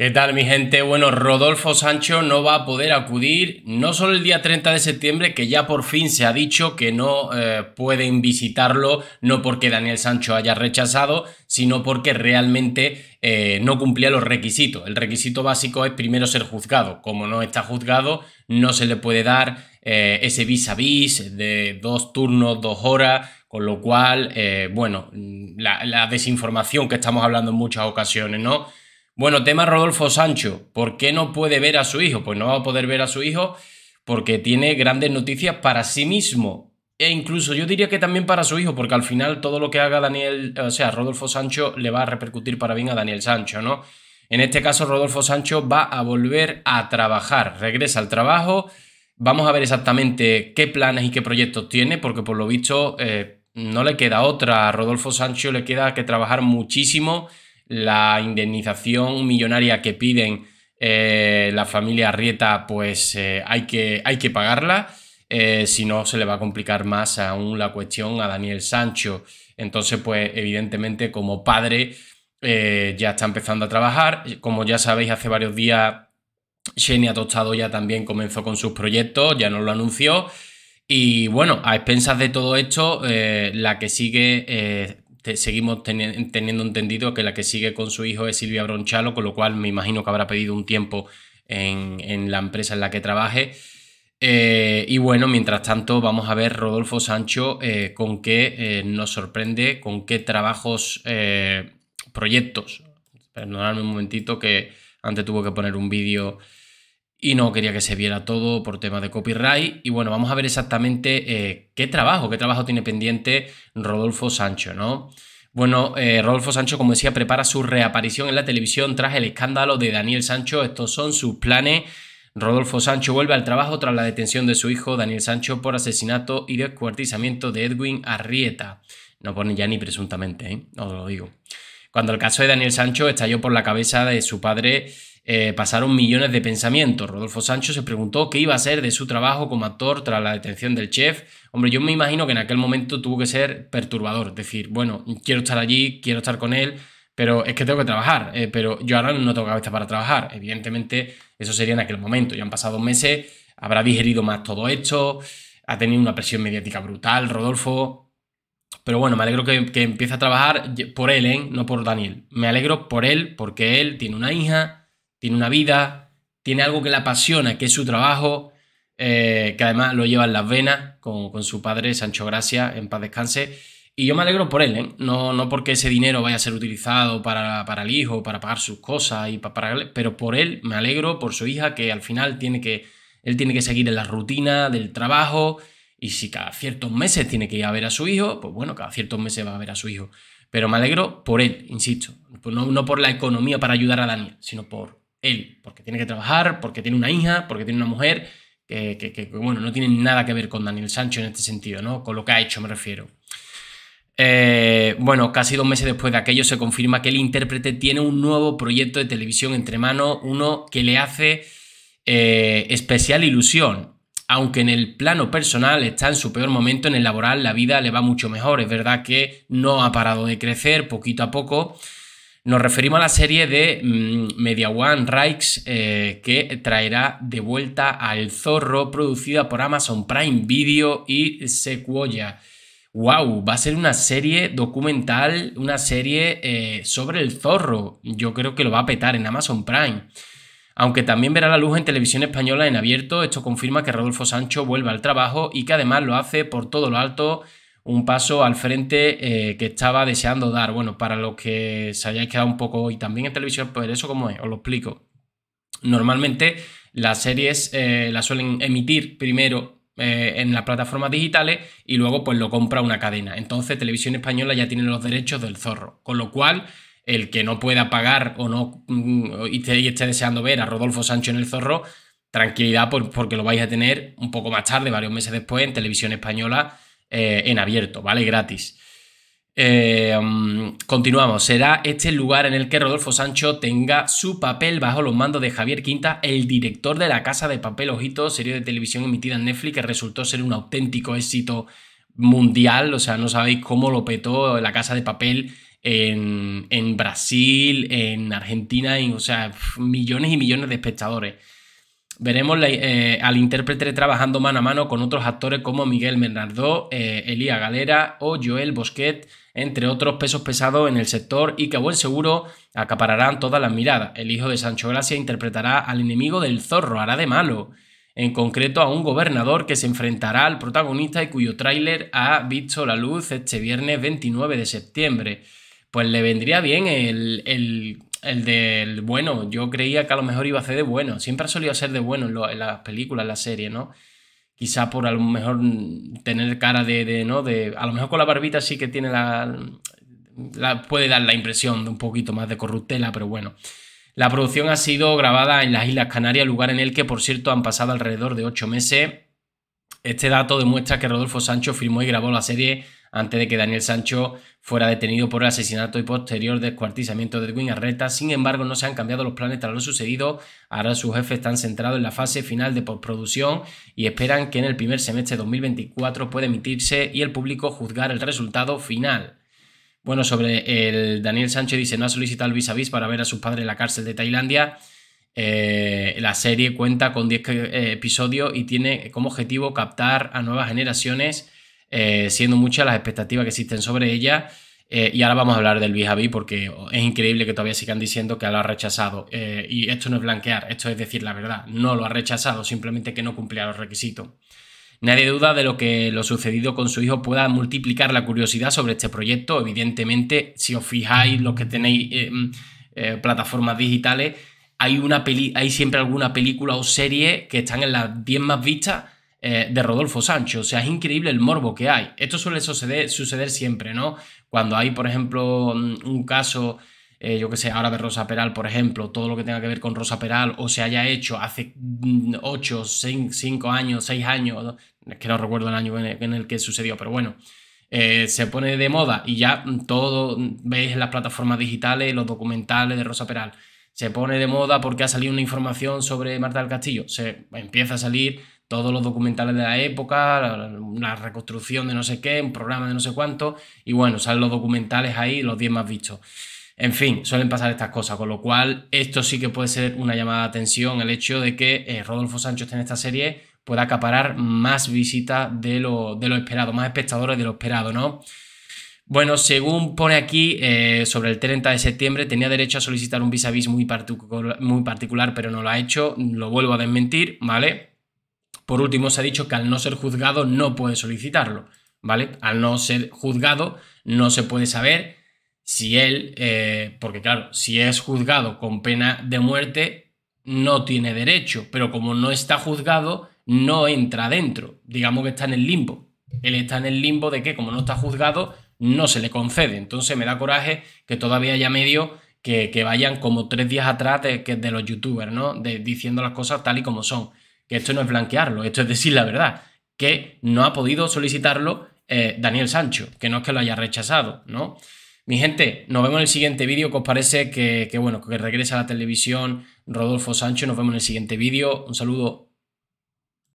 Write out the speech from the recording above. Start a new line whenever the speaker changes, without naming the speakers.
¿Qué tal mi gente? Bueno, Rodolfo Sancho no va a poder acudir no solo el día 30 de septiembre, que ya por fin se ha dicho que no eh, pueden visitarlo, no porque Daniel Sancho haya rechazado, sino porque realmente eh, no cumplía los requisitos. El requisito básico es primero ser juzgado. Como no está juzgado, no se le puede dar eh, ese vis a vis de dos turnos, dos horas, con lo cual, bueno, la desinformación que estamos hablando en muchas ocasiones, ¿no? Bueno, tema Rodolfo Sancho. ¿Por qué no puede ver a su hijo? Pues no va a poder ver a su hijo porque tiene grandes noticias para sí mismo. E incluso yo diría que también para su hijo, porque al final todo lo que haga Daniel, o sea, Rodolfo Sancho le va a repercutir para bien a Daniel Sancho, ¿no? En este caso, Rodolfo Sancho va a volver a trabajar, regresa al trabajo. Vamos a ver exactamente qué planes y qué proyectos tiene, porque por lo visto eh, no le queda otra. A Rodolfo Sancho le queda que trabajar muchísimo la indemnización millonaria que piden eh, la familia Rieta, pues eh, hay, que, hay, que, pagarla. Eh, si no, se le va a complicar más aún la cuestión a Daniel Sancho. Entonces, pues evidentemente como padre ya está empezando a trabajar. Como ya sabéis, hace varios días Xenia Tostado ya también comenzó con sus proyectos, ya nos lo anunció. Y bueno, a expensas de todo esto, la que sigue seguimos teniendo entendido que la que sigue con su hijo es Silvia Bronchalo, con lo cual me imagino que habrá pedido un tiempo en, la empresa en la que trabaje. Eh, y bueno, mientras tanto vamos a ver Rodolfo Sancho eh, con qué eh, nos sorprende, con qué trabajos, proyectos. Perdonadme un momentito que antes tuvo que poner un vídeo y no quería que se viera todo por tema de copyright. Y bueno, vamos a ver exactamente eh, qué trabajo, qué trabajo tiene pendiente Rodolfo Sancho, ¿no? Bueno, eh, Rodolfo Sancho, como decía, prepara su reaparición en la televisión tras el escándalo de Daniel Sancho. Estos son sus planes. Rodolfo Sancho vuelve al trabajo tras la detención de su hijo Daniel Sancho por asesinato y descuartizamiento de Edwin Arrieta. No pone ya ni presuntamente, ¿eh? No lo digo. Cuando el caso de Daniel Sancho estalló por la cabeza de su padre, eh, pasaron millones de pensamientos. Rodolfo Sancho se preguntó qué iba a ser de su trabajo como actor tras la detención del chef. Hombre, yo me imagino que en aquel momento tuvo que ser perturbador, decir, bueno, quiero estar allí, quiero estar con él, pero es que tengo que trabajar, eh, pero yo ahora no tengo cabeza para trabajar. Evidentemente, eso sería en aquel momento. Ya han pasado meses, habrá digerido más todo esto, ha tenido una presión mediática brutal, Rodolfo. Pero bueno, me alegro que, empiece a trabajar por él, ¿eh? no por Daniel. Me alegro por él, porque él tiene una hija, tiene una vida, tiene algo que la apasiona, que es su trabajo, eh, que además lo lleva en las venas con, con, su padre, Sancho Gracia, en paz descanse. Y yo me alegro por él, ¿eh? no, no porque ese dinero vaya a ser utilizado para, para el hijo, para pagar sus cosas, y para, pero por él me alegro, por su hija, que al final tiene que, él tiene que seguir en la rutina del trabajo, y si cada ciertos meses tiene que ir a ver a su hijo, pues bueno, cada ciertos meses va a ver a su hijo. Pero me alegro por él, insisto. No, no por la economía para ayudar a Daniel, sino por, él, porque tiene que trabajar, porque tiene una hija, porque tiene una mujer, que, bueno, no tiene nada que ver con Daniel Sancho en este sentido, ¿no? Con lo que ha hecho me refiero. Eh, bueno, casi dos meses después de aquello se confirma que el intérprete tiene un nuevo proyecto de televisión entre manos, uno que le hace eh, especial ilusión. Aunque en el plano personal está en su peor momento, en el laboral la vida le va mucho mejor. Es verdad que no ha parado de crecer poquito a poco nos referimos a la serie de mm, Media One Rikes eh, que traerá de vuelta al zorro producida por Amazon Prime Video y Sequoia. ¡Wow! Va a ser una serie documental, una serie eh, sobre el zorro. Yo creo que lo va a petar en Amazon Prime. Aunque también verá la luz en televisión española en abierto, esto confirma que Rodolfo Sancho vuelve al trabajo y que además lo hace por todo lo alto un paso al frente eh, que estaba deseando dar. Bueno, para los que se hayáis quedado un poco hoy también en televisión, pues eso como es, os lo explico. Normalmente las series eh, las suelen emitir primero eh, en las plataformas digitales y luego pues lo compra una cadena. Entonces Televisión Española ya tiene los derechos del zorro, con lo cual el que no pueda pagar o no mm, y esté, deseando ver a Rodolfo Sancho en el zorro, tranquilidad porque lo vais a tener un poco más tarde, varios meses después en Televisión Española eh, en abierto, ¿vale? Gratis. Eh, mm, continuamos. Será este el lugar en el que Rodolfo Sancho tenga su papel bajo los mandos de Javier Quinta, el director de La Casa de Papel Ojito, serie de televisión emitida en Netflix que resultó ser un auténtico éxito mundial. O sea, no sabéis cómo lo petó La Casa de Papel en, Brasil, en Argentina, en, o sea, millones y millones de espectadores. Veremos eh, al intérprete trabajando mano a mano con otros actores como Miguel Bernardo, eh, Elía Galera o Joel Bosquet, entre otros pesos pesados en el sector y que a buen seguro acapararán todas las miradas. El hijo de Sancho Gracia interpretará al enemigo del zorro, hará de malo, en concreto a un gobernador que se enfrentará al protagonista y cuyo tráiler ha visto la luz este viernes 29 de septiembre. Pues le vendría bien el el del bueno. Yo creía que a lo mejor iba a ser de bueno. Siempre ha solido ser de bueno en, las películas, en las series, ¿no? Quizá por a lo mejor tener cara de, ¿no? De, a lo mejor con la barbita sí que tiene la, la, puede dar la impresión de un poquito más de corruptela, pero bueno. La producción ha sido grabada en las Islas Canarias, lugar en el que, por cierto, han pasado alrededor de ocho meses. Este dato demuestra que Rodolfo Sancho firmó y grabó la serie antes de que Daniel Sancho fuera detenido por el asesinato y posterior descuartizamiento de Edwin Arreta. Sin embargo, no se han cambiado los planes tras lo sucedido. Ahora sus jefes están centrados en la fase final de postproducción y esperan que en el primer semestre de 2024 pueda emitirse y el público juzgar el resultado final. Bueno, sobre el Daniel Sancho dice, no ha solicitado el vis vis para ver a sus padres en la cárcel de Tailandia. Eh, la serie cuenta con 10 eh, episodios y tiene como objetivo captar a nuevas generaciones eh, siendo muchas las expectativas que existen sobre ella. Eh, y ahora vamos a hablar del vis, porque es increíble que todavía sigan diciendo que lo ha rechazado. Eh, y esto no es blanquear, esto es decir la verdad. No lo ha rechazado, simplemente que no cumplía los requisitos. Nadie duda de lo que lo sucedido con su hijo pueda multiplicar la curiosidad sobre este proyecto. Evidentemente, si os fijáis, los que tenéis mm, plataformas digitales, hay, una hay siempre alguna película o serie que están en las 10 más vistas eh, de Rodolfo Sancho. O sea, es increíble el morbo que hay. Esto suele suceder, suceder siempre, ¿no? Cuando hay, por ejemplo, mm, un caso, eh, yo que sé, ahora de Rosa Peral, por ejemplo, todo lo que tenga que ver con Rosa Peral o se haya hecho hace 8, mm, 5 años, 6 años, es que no recuerdo el año en el que sucedió, pero bueno. Eh, se pone de moda y ya mm, todo veis en las plataformas digitales, los documentales de Rosa Peral. Se pone de moda porque ha salido una información sobre Marta del Castillo. Se empieza a salir todos los documentales de la época, la, reconstrucción de no sé qué, un programa de no sé cuánto, y bueno, salen los documentales ahí, los 10 más vistos. En fin, suelen pasar estas cosas, con lo cual esto sí que puede ser una llamada de atención, el hecho de que eh, Rodolfo Sancho en esta serie pueda acaparar más visitas de lo, de esperado, más espectadores de lo esperado, ¿no? Bueno, según pone aquí, eh, sobre el 30 de septiembre tenía derecho a solicitar un vis a vis muy, muy particular, pero no lo ha hecho, lo vuelvo a desmentir, ¿vale? Por último, se ha dicho que al no ser juzgado no puede solicitarlo, ¿vale? Al no ser juzgado no se puede saber si él, eh, porque claro, si es juzgado con pena de muerte, no tiene derecho, pero como no está juzgado, no entra dentro, digamos que está en el limbo. Él está en el limbo de que como no está juzgado, no se le concede. Entonces me da coraje que todavía haya medio que, vayan como tres días atrás de, que de los youtubers, ¿no? De, diciendo las cosas tal y como son que esto no es blanquearlo, esto es decir la verdad, que no ha podido solicitarlo eh, Daniel Sancho, que no es que lo haya rechazado, ¿no? Mi gente, nos vemos en el siguiente vídeo, que os parece que, que, bueno, que regresa a la televisión Rodolfo Sancho, nos vemos en el siguiente vídeo, un saludo.